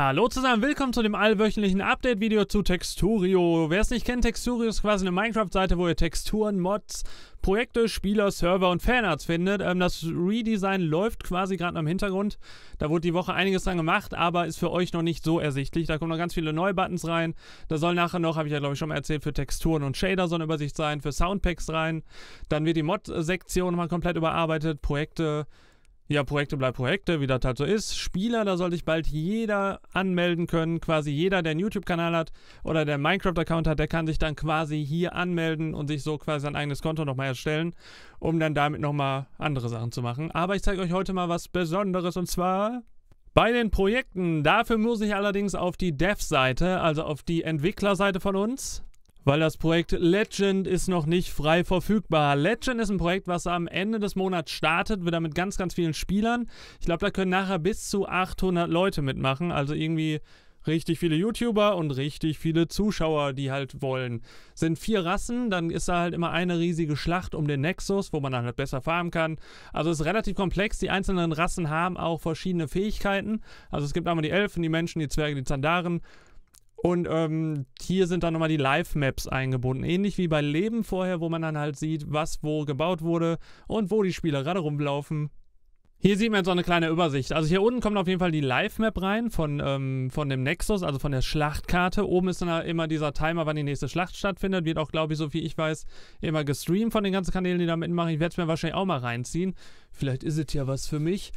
Hallo zusammen, willkommen zu dem allwöchentlichen Update-Video zu Texturio. Wer es nicht kennt, Texturio ist quasi eine Minecraft-Seite, wo ihr Texturen, Mods, Projekte, Spieler, Server und Fanarts findet. Ähm, das Redesign läuft quasi gerade noch im Hintergrund. Da wurde die Woche einiges dran gemacht, aber ist für euch noch nicht so ersichtlich. Da kommen noch ganz viele neue Buttons rein. Da soll nachher noch, habe ich ja glaube ich schon mal erzählt, für Texturen und Shader so eine Übersicht sein, für Soundpacks rein. Dann wird die Mod-Sektion mal komplett überarbeitet, Projekte, ja, Projekte bleiben Projekte, wie das halt so ist. Spieler, da sollte sich bald jeder anmelden können. Quasi jeder, der einen YouTube-Kanal hat oder der einen Minecraft-Account hat, der kann sich dann quasi hier anmelden und sich so quasi sein eigenes Konto nochmal erstellen, um dann damit nochmal andere Sachen zu machen. Aber ich zeige euch heute mal was Besonderes und zwar bei den Projekten. Dafür muss ich allerdings auf die Dev-Seite, also auf die Entwicklerseite von uns. Weil das Projekt Legend ist noch nicht frei verfügbar. Legend ist ein Projekt, was am Ende des Monats startet, wieder mit ganz, ganz vielen Spielern. Ich glaube, da können nachher bis zu 800 Leute mitmachen. Also irgendwie richtig viele YouTuber und richtig viele Zuschauer, die halt wollen. Sind vier Rassen, dann ist da halt immer eine riesige Schlacht um den Nexus, wo man dann halt besser farmen kann. Also ist relativ komplex. Die einzelnen Rassen haben auch verschiedene Fähigkeiten. Also es gibt einmal die Elfen, die Menschen, die Zwerge, die Zandaren und ähm, hier sind dann nochmal die Live-Maps eingebunden. Ähnlich wie bei Leben vorher, wo man dann halt sieht, was wo gebaut wurde und wo die Spieler gerade rumlaufen. Hier sieht man jetzt so eine kleine Übersicht. Also hier unten kommt auf jeden Fall die Live-Map rein von, ähm, von dem Nexus, also von der Schlachtkarte. Oben ist dann halt immer dieser Timer, wann die nächste Schlacht stattfindet. Wird auch, glaube ich, so viel ich weiß, immer gestreamt von den ganzen Kanälen, die da mitmachen. Ich werde es mir wahrscheinlich auch mal reinziehen. Vielleicht ist es ja was für mich.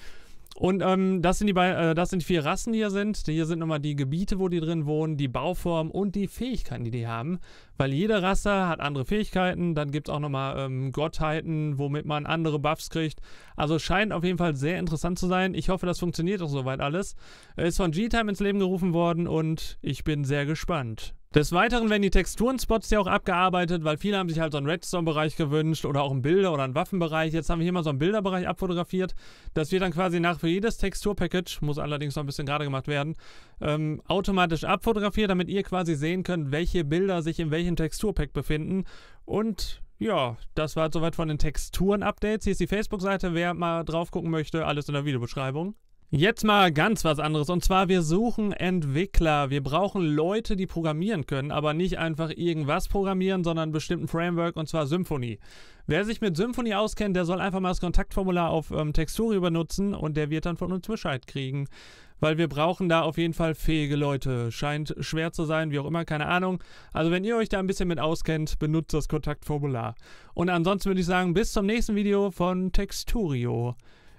Und ähm, das, sind die äh, das sind die vier Rassen, die hier sind. Hier sind nochmal die Gebiete, wo die drin wohnen, die Bauform und die Fähigkeiten, die die haben. Weil jede Rasse hat andere Fähigkeiten. Dann gibt es auch nochmal ähm, Gottheiten, womit man andere Buffs kriegt. Also scheint auf jeden Fall sehr interessant zu sein. Ich hoffe, das funktioniert auch soweit alles. Äh, ist von G-Time ins Leben gerufen worden und ich bin sehr gespannt. Des Weiteren werden die Texturen-Spots ja auch abgearbeitet, weil viele haben sich halt so einen Redstone-Bereich gewünscht oder auch einen Bilder- oder einen Waffenbereich. Jetzt haben wir hier mal so einen Bilderbereich abfotografiert. Das wird dann quasi nach für jedes Textur-Package, muss allerdings noch ein bisschen gerade gemacht werden, ähm, automatisch abfotografiert, damit ihr quasi sehen könnt, welche Bilder sich in welchem Textur-Pack befinden. Und ja, das war soweit von den Texturen-Updates. Hier ist die Facebook-Seite, wer mal drauf gucken möchte, alles in der Videobeschreibung. Jetzt mal ganz was anderes. Und zwar, wir suchen Entwickler. Wir brauchen Leute, die programmieren können, aber nicht einfach irgendwas programmieren, sondern einen bestimmten Framework und zwar Symfony. Wer sich mit Symfony auskennt, der soll einfach mal das Kontaktformular auf ähm, Texturi benutzen und der wird dann von uns Bescheid kriegen. Weil wir brauchen da auf jeden Fall fähige Leute. Scheint schwer zu sein, wie auch immer, keine Ahnung. Also wenn ihr euch da ein bisschen mit auskennt, benutzt das Kontaktformular. Und ansonsten würde ich sagen, bis zum nächsten Video von Texturio.